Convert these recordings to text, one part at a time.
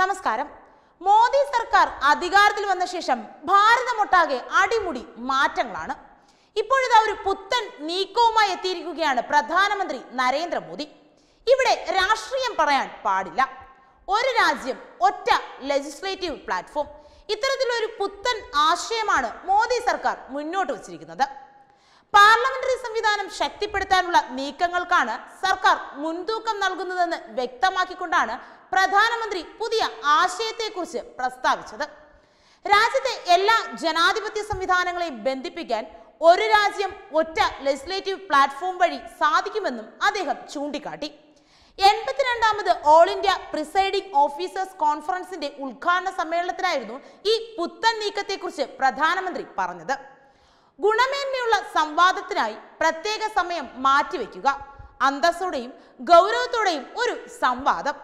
നമസ്കാരം മോദി സർക്കാർ അധികാരത്തിൽ വന്ന ശേഷം ഭാരതമൊട്ടാകെ അടിമുടി മാറ്റങ്ങളാണ് ഇപ്പോഴിതാ ഒരു പുത്തൻ നീക്കവുമായി എത്തിയിരിക്കുകയാണ് പ്രധാനമന്ത്രി നരേന്ദ്രമോദി ഇവിടെ രാഷ്ട്രീയം പറയാൻ പാടില്ല ഒരു രാജ്യം ഒറ്റ ലെജിസ്ലേറ്റീവ് പ്ലാറ്റ്ഫോം ഇത്തരത്തിലൊരു പുത്തൻ ആശയമാണ് മോദി സർക്കാർ മുന്നോട്ട് വച്ചിരിക്കുന്നത് പാർലമെന്ററി സംവിധാനം ശക്തിപ്പെടുത്താനുള്ള നീക്കങ്ങൾക്കാണ് സർക്കാർ മുൻതൂക്കം നൽകുന്നതെന്ന് വ്യക്തമാക്കിക്കൊണ്ടാണ് പ്രധാനമന്ത്രി പുതിയ ആശയത്തെക്കുറിച്ച് പ്രസ്താവിച്ചത് രാജ്യത്തെ എല്ലാ ജനാധിപത്യ സംവിധാനങ്ങളെയും ബന്ധിപ്പിക്കാൻ ഒരു രാജ്യം ഒറ്റ ലെജിസ്ലേറ്റീവ് പ്ലാറ്റ്ഫോം വഴി സാധിക്കുമെന്നും അദ്ദേഹം ചൂണ്ടിക്കാട്ടി എൺപത്തിരണ്ടാമത് ഓൾ ഇന്ത്യ പ്രിസൈഡിംഗ് ഓഫീസേഴ്സ് കോൺഫറൻസിന്റെ ഉദ്ഘാടന സമ്മേളനത്തിലായിരുന്നു ഈ പുത്തൻ നീക്കത്തെക്കുറിച്ച് പ്രധാനമന്ത്രി പറഞ്ഞത് ഗുണമേന്മയുള്ള സംവാദത്തിനായി പ്രത്യേക സമയം മാറ്റിവെക്കുക അന്തസ്സോടെയും ഗൗരവത്തോടെയും ഒരു സംവാദം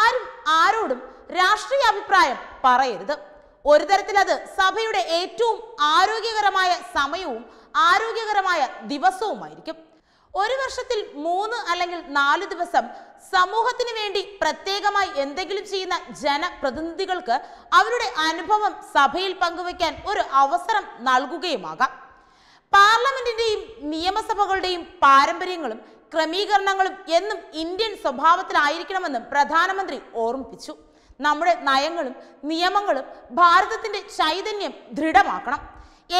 ആരും ആരോടും രാഷ്ട്രീയ അഭിപ്രായം പറയരുത് ഒരു തരത്തിൽ അത് സഭയുടെ ഏറ്റവും ആരോഗ്യകരമായ സമയവും ആരോഗ്യകരമായ ദിവസവുമായിരിക്കും ഒരു വർഷത്തിൽ മൂന്ന് അല്ലെങ്കിൽ നാല് ദിവസം സമൂഹത്തിന് വേണ്ടി പ്രത്യേകമായി എന്തെങ്കിലും ചെയ്യുന്ന ജനപ്രതിനിധികൾക്ക് അവരുടെ അനുഭവം സഭയിൽ പങ്കുവയ്ക്കാൻ ഒരു അവസരം നൽകുകയുമാകാം പാർലമെന്റിന്റെയും നിയമസഭകളുടെയും പാരമ്പര്യങ്ങളും ക്രമീകരണങ്ങളും എന്നും ഇന്ത്യൻ സ്വഭാവത്തിലായിരിക്കണമെന്നും പ്രധാനമന്ത്രി ഓർമ്മിപ്പിച്ചു നമ്മുടെ നയങ്ങളും നിയമങ്ങളും ഭാരതത്തിന്റെ ചൈതന്യം ദൃഢമാക്കണം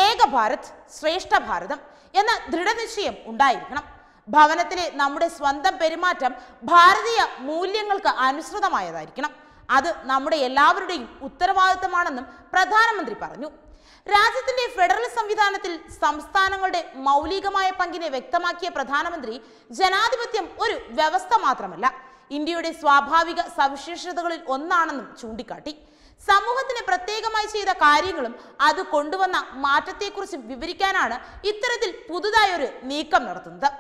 ഏക ഭാരത് ശ്രേഷ്ഠ ഭാരതം എന്ന ദൃഢനിശ്ചയം ഉണ്ടായിരിക്കണം ഭവനത്തിലെ നമ്മുടെ സ്വന്തം പെരുമാറ്റം ഭാരതീയ മൂല്യങ്ങൾക്ക് അനുസൃതമായതായിരിക്കണം അത് നമ്മുടെ എല്ലാവരുടെയും ഉത്തരവാദിത്തമാണെന്നും പ്രധാനമന്ത്രി പറഞ്ഞു രാജ്യത്തിന്റെ ഫെഡറൽ സംവിധാനത്തിൽ സംസ്ഥാനങ്ങളുടെ മൗലികമായ പങ്കിനെ വ്യക്തമാക്കിയ പ്രധാനമന്ത്രി ജനാധിപത്യം ഒരു വ്യവസ്ഥ മാത്രമല്ല ഇന്ത്യയുടെ സ്വാഭാവിക സവിശേഷതകളിൽ ഒന്നാണെന്നും ചൂണ്ടിക്കാട്ടി സമൂഹത്തിന് പ്രത്യേകമായി ചെയ്ത കാര്യങ്ങളും അത് കൊണ്ടുവന്ന മാറ്റത്തെക്കുറിച്ചും വിവരിക്കാനാണ് ഇത്തരത്തിൽ ഒരു നീക്കം നടത്തുന്നത്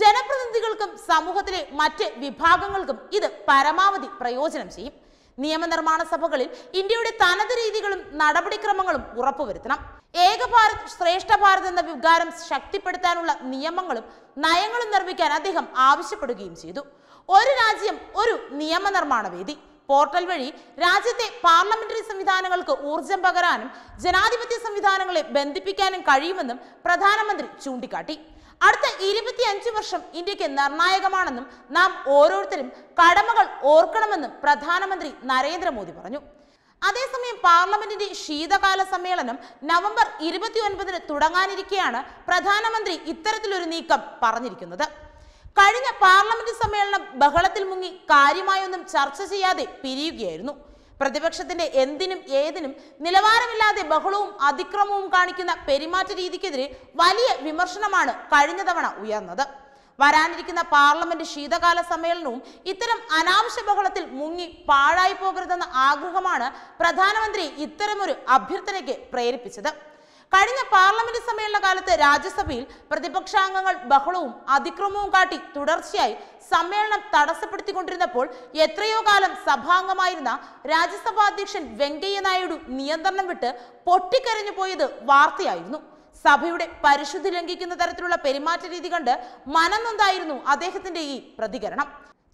ജനപ്രതിനിധികൾക്കും സമൂഹത്തിലെ മറ്റ് വിഭാഗങ്ങൾക്കും ഇത് പരമാവധി പ്രയോജനം ചെയ്യും നിയമനിർമ്മാണ സഭകളിൽ ഇന്ത്യയുടെ തനത് രീതികളും നടപടിക്രമങ്ങളും ഉറപ്പുവരുത്തണം ഏക ഭാരത് ശ്രേഷ്ഠ ഭാരത് എന്ന വികാരം ശക്തിപ്പെടുത്താനുള്ള നിയമങ്ങളും നയങ്ങളും നിർമ്മിക്കാൻ അദ്ദേഹം ആവശ്യപ്പെടുകയും ചെയ്തു ഒരു രാജ്യം ഒരു നിയമനിർമ്മാണ വേദി പോർട്ടൽ വഴി രാജ്യത്തെ പാർലമെന്ററി സംവിധാനങ്ങൾക്ക് ഊർജം പകരാനും ജനാധിപത്യ സംവിധാനങ്ങളെ ബന്ധിപ്പിക്കാനും കഴിയുമെന്നും പ്രധാനമന്ത്രി ചൂണ്ടിക്കാട്ടി അടുത്ത ഇരുപത്തിയഞ്ച് വർഷം ഇന്ത്യക്ക് നിർണായകമാണെന്നും നാം ഓരോരുത്തരും കടമകൾ ഓർക്കണമെന്നും പ്രധാനമന്ത്രി നരേന്ദ്രമോദി പറഞ്ഞു അതേസമയം പാർലമെന്റിന്റെ ശീതകാല സമ്മേളനം നവംബർ ഒൻപതിന് തുടങ്ങാനിരിക്കെയാണ് പ്രധാനമന്ത്രി ഇത്തരത്തിലൊരു നീക്കം പറഞ്ഞിരിക്കുന്നത് കഴിഞ്ഞ പാർലമെന്റ് സമ്മേളനം ബഹളത്തിൽ മുങ്ങി കാര്യമായൊന്നും ചർച്ച ചെയ്യാതെ പിരിയുകയായിരുന്നു പ്രതിപക്ഷത്തിന്റെ എന്തിനും ഏതിനും നിലവാരമില്ലാതെ ബഹളവും അതിക്രമവും കാണിക്കുന്ന പെരുമാറ്റ രീതിക്കെതിരെ വലിയ വിമർശനമാണ് കഴിഞ്ഞ തവണ ഉയർന്നത് വരാനിരിക്കുന്ന പാർലമെന്റ് ശീതകാല സമ്മേളനവും ഇത്തരം അനാവശ്യ ബഹളത്തിൽ മുങ്ങി പാഴായി പോകരുതെന്ന ആഗ്രഹമാണ് പ്രധാനമന്ത്രി ഇത്തരമൊരു അഭ്യർത്ഥനയ്ക്ക് പ്രേരിപ്പിച്ചത് കഴിഞ്ഞ പാർലമെന്റ് സമ്മേളന കാലത്ത് രാജ്യസഭയിൽ പ്രതിപക്ഷാംഗങ്ങൾ ബഹളവും അതിക്രമവും കാട്ടി തുടർച്ചയായി സമ്മേളനം തടസ്സപ്പെടുത്തിക്കൊണ്ടിരുന്നപ്പോൾ എത്രയോ കാലം സഭാംഗമായിരുന്ന രാജ്യസഭാ അധ്യക്ഷൻ വെങ്കയ്യ നായിഡു നിയന്ത്രണം വിട്ട് പൊട്ടിക്കരഞ്ഞു പോയത് വാർത്തയായിരുന്നു സഭയുടെ പരിശുദ്ധി ലംഘിക്കുന്ന തരത്തിലുള്ള പെരുമാറ്റ രീതി കണ്ട് മനനൊന്തായിരുന്നു അദ്ദേഹത്തിന്റെ ഈ പ്രതികരണം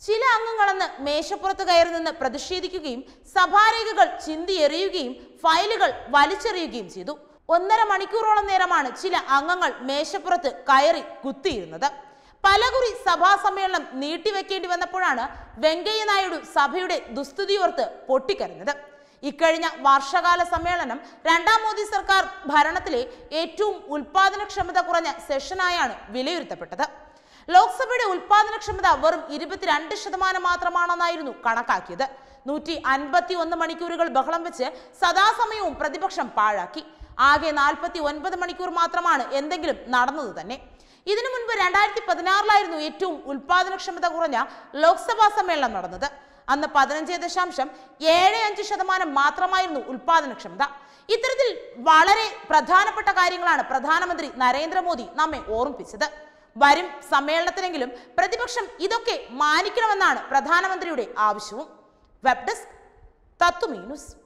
ചില അംഗങ്ങളെന്ന് മേശപ്പുറത്ത് കയറി നിന്ന് പ്രതിഷേധിക്കുകയും സഭാരേഖകൾ ചിന്തിയെറിയുകയും ഫയലുകൾ വലിച്ചെറിയുകയും ചെയ്തു ഒന്നര മണിക്കൂറോളം നേരമാണ് ചില അംഗങ്ങൾ മേശപ്പുറത്ത് കയറി കുത്തിയിരുന്നത് പലകുറി സഭാ സമ്മേളനം നീട്ടിവെക്കേണ്ടി വന്നപ്പോഴാണ് വെങ്കയ്യ നായിഡു സഭയുടെ ഓർത്ത് പൊട്ടിക്കരഞ്ഞത് ഇക്കഴിഞ്ഞ വർഷകാല സമ്മേളനം രണ്ടാം മോദി സർക്കാർ ഭരണത്തിലെ ഏറ്റവും ഉൽപാദനക്ഷമത കുറഞ്ഞ സെഷനായാണ് വിലയിരുത്തപ്പെട്ടത് ലോക്സഭയുടെ ഉൽപാദനക്ഷമത വെറും ഇരുപത്തിരണ്ട് ശതമാനം മാത്രമാണെന്നായിരുന്നു കണക്കാക്കിയത് നൂറ്റി അൻപത്തി ഒന്ന് മണിക്കൂറുകൾ ബഹളം വെച്ച് സദാസമയവും പ്രതിപക്ഷം പാഴാക്കി ആകെ നാൽപ്പത്തി ഒൻപത് മണിക്കൂർ മാത്രമാണ് എന്തെങ്കിലും നടന്നത് തന്നെ ഇതിനു മുൻപ് രണ്ടായിരത്തി പതിനാറിലായിരുന്നു ഏറ്റവും ഉൽപാദനക്ഷമത കുറഞ്ഞ ലോക്സഭാ സമ്മേളനം നടന്നത് അന്ന് പതിനഞ്ച് ദശാംശം ഏഴ് അഞ്ച് ശതമാനം മാത്രമായിരുന്നു ഉൽപാദനക്ഷമത ഇത്തരത്തിൽ വളരെ പ്രധാനപ്പെട്ട കാര്യങ്ങളാണ് പ്രധാനമന്ത്രി നരേന്ദ്രമോദി നമ്മെ ഓർമ്മിപ്പിച്ചത് വരും സമ്മേളനത്തിനെങ്കിലും പ്രതിപക്ഷം ഇതൊക്കെ മാനിക്കണമെന്നാണ് പ്രധാനമന്ത്രിയുടെ ആവശ്യവും web disk Tatu minus